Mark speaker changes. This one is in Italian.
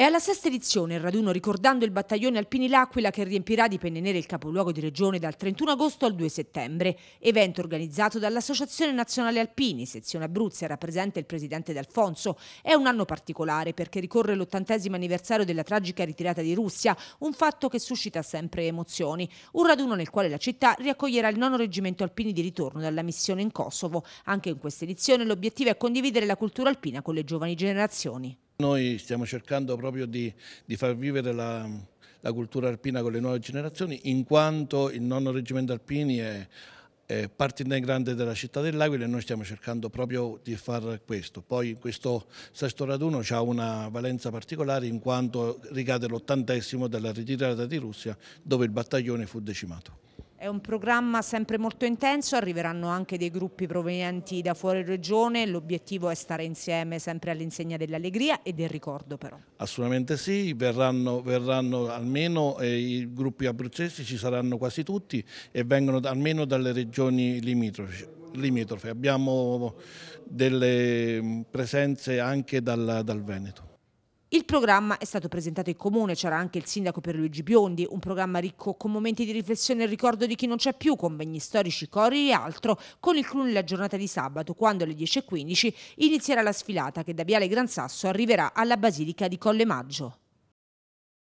Speaker 1: È alla sesta edizione il raduno ricordando il battaglione Alpini L'Aquila che riempirà di penne nere il capoluogo di regione dal 31 agosto al 2 settembre, evento organizzato dall'Associazione Nazionale Alpini, sezione Abruzzi, rappresenta il presidente D'Alfonso. È un anno particolare perché ricorre l'ottantesimo anniversario della tragica ritirata di Russia, un fatto che suscita sempre emozioni. Un raduno nel quale la città riaccoglierà il nono reggimento alpini di ritorno dalla missione in Kosovo. Anche in questa edizione l'obiettivo è condividere la cultura alpina con le giovani generazioni.
Speaker 2: Noi stiamo cercando proprio di, di far vivere la, la, cultura alpina con le nuove generazioni, in quanto il nonno reggimento alpini è, è parte integrante della città dell'Aquila e noi stiamo cercando proprio di far questo. Poi questo sesto raduno ha una valenza particolare in quanto ricade l'ottantesimo della ritirata di Russia dove il battaglione fu decimato.
Speaker 1: È un programma sempre molto intenso, arriveranno anche dei gruppi provenienti da fuori regione, l'obiettivo è stare insieme sempre all'insegna dell'allegria e del ricordo però.
Speaker 2: Assolutamente sì, verranno, verranno almeno eh, i gruppi abruzzesi, ci saranno quasi tutti e vengono almeno dalle regioni limitrofe. limitrofe. Abbiamo delle mm, presenze anche dal, dal Veneto.
Speaker 1: Il programma è stato presentato in comune, c'era anche il sindaco per Luigi Biondi, un programma ricco con momenti di riflessione e ricordo di chi non c'è più, convegni storici, cori e altro, con il clou nella giornata di sabato, quando alle 10.15 inizierà la sfilata che da Viale Gran Sasso arriverà alla Basilica di Colle Maggio.